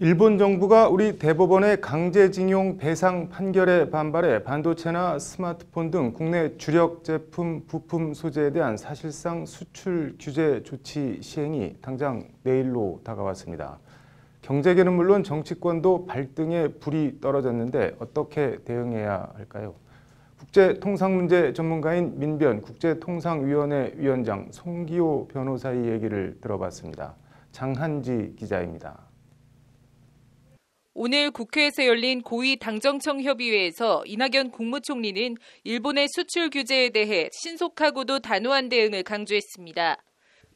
일본 정부가 우리 대법원의 강제징용 배상 판결에 반발해 반도체나 스마트폰 등 국내 주력 제품 부품 소재에 대한 사실상 수출 규제 조치 시행이 당장 내일로 다가왔습니다. 경제계는 물론 정치권도 발등에 불이 떨어졌는데 어떻게 대응해야 할까요? 국제통상문제 전문가인 민변 국제통상위원회 위원장 송기호 변호사의 얘기를 들어봤습니다. 장한지 기자입니다. 오늘 국회에서 열린 고위 당정청 협의회에서 이낙연 국무총리는 일본의 수출 규제에 대해 신속하고도 단호한 대응을 강조했습니다.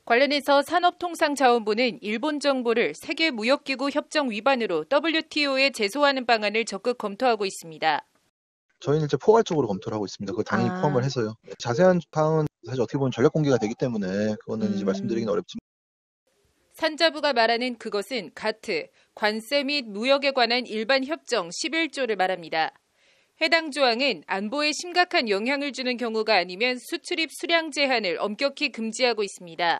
관련해서 산업통상자원부는 일본 정부를 세계무역기구 협정 위반으로 WTO에 제소하는 방안을 적극 검토하고 있습니다. 저희는 이제 포괄적으로 검토를 하고 있습니다. 그 당연히 아. 포함을 해서요. 자세한 사항은 사실 어떻게 보면 전략 공개가 되기 때문에 그거는 음. 이제 말씀드리긴 어렵지만 산자부가 말하는 그것은 가트, 관세 및 무역에 관한 일반 협정 11조를 말합니다. 해당 조항은 안보에 심각한 영향을 주는 경우가 아니면 수출입 수량 제한을 엄격히 금지하고 있습니다.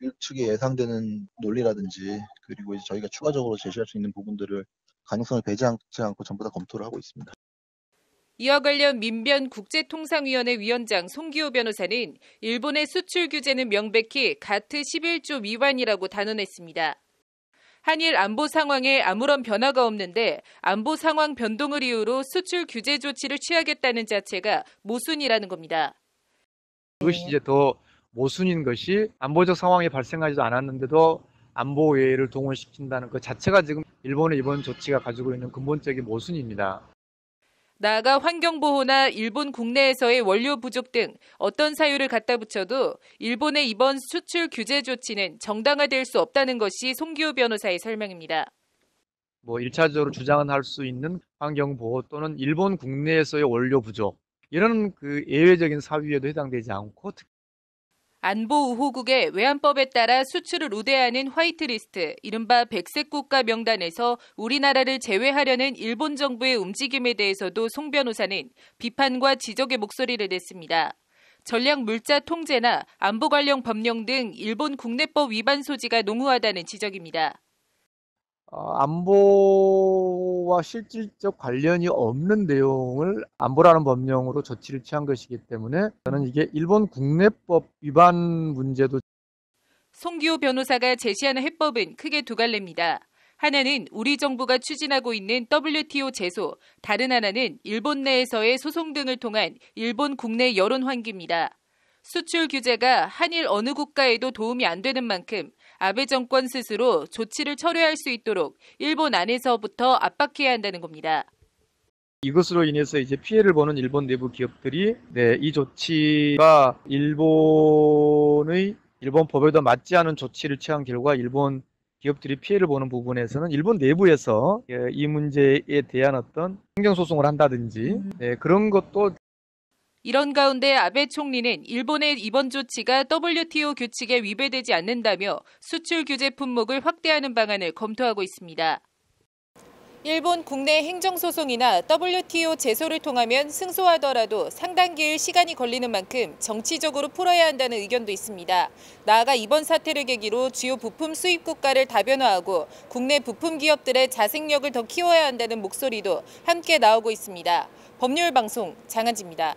일축이 예상되는 논리라든지 그리고 이제 저희가 추가적으로 제시할 수 있는 부분들을 가능성을 배제하지 않고 전부 다 검토를 하고 있습니다. 이와 관련 민변 국제통상위원회 위원장 송기호 변호사는 일본의 수출 규제는 명백히 가트 11조 위반이라고 단언했습니다. 한일 안보 상황에 아무런 변화가 없는데 안보 상황 변동을 이유로 수출 규제 조치를 취하겠다는 자체가 모순이라는 겁니다. 이것이 이제 더 모순인 것이 안보적 상황이 발생하지도 않았는데도 안보 외회를 동원시킨다는 그 자체가 지금 일본의 이번 조치가 가지고 있는 근본적인 모순입니다. 나아가 환경보호나 일본 국내에서의 원료 부족 등 어떤 사유를 갖다 붙여도 일본의 이번 수출 규제 조치는 정당화될 수 없다는 것이 송기호 변호사의 설명입니다. 뭐 1차적으로 주장은 할 수 있는 환경보호 또는 일본 국내에서의 원료 부족 이런 그 예외적인 사유에도 해당되지 않고 안보 우호국의 외환법에 따라 수출을 우대하는 화이트리스트, 이른바 백색 국가 명단에서 우리나라를 제외하려는 일본 정부의 움직임에 대해서도 송 변호사는 비판과 지적의 목소리를 냈습니다. 전략 물자 통제나 안보 관련 법령 등 일본 국내법 위반 소지가 농후하다는 지적입니다. 어, 안보와 실질적 관련이 없는 내용을 안보라는 법령으로 조치를 취한 것이기 때문에 저는 이게 일본 국내법 위반 문제도 송기호 변호사가 제시하는 해법은 크게 두 갈래입니다. 하나는 우리 정부가 추진하고 있는 WTO 제소, 다른 하나는 일본 내에서의 소송 등을 통한 일본 국내 여론 환기입니다. 수출 규제가 한일 어느 국가에도 도움이 안 되는 만큼 아베 정권 스스로 조치를 철회할 수 있도록 일본 안에서부터 압박해야 한다는 겁니다. 이것으로 인해서 이제 피해를 보는 일본 내부 기업들이 네, 이 조치가 일본의 일본 법에도 맞지 않은 조치를 취한 결과 일본 기업들이 피해를 보는 부분에서는 일본 내부에서 예, 이 문제에 대한 어떤 행정소송을 한다든지 음. 네, 그런 것도 이런 가운데 아베 총리는 일본의 이번 조치가 WTO 규칙에 위배되지 않는다며 수출 규제 품목을 확대하는 방안을 검토하고 있습니다. 일본 국내 행정소송이나 WTO 제소를 통하면 승소하더라도 상당 기일 시간이 걸리는 만큼 정치적으로 풀어야 한다는 의견도 있습니다. 나아가 이번 사태를 계기로 주요 부품 수입 국가를 다변화하고 국내 부품 기업들의 자생력을 더 키워야 한다는 목소리도 함께 나오고 있습니다. 법률 방송 장한지입니다.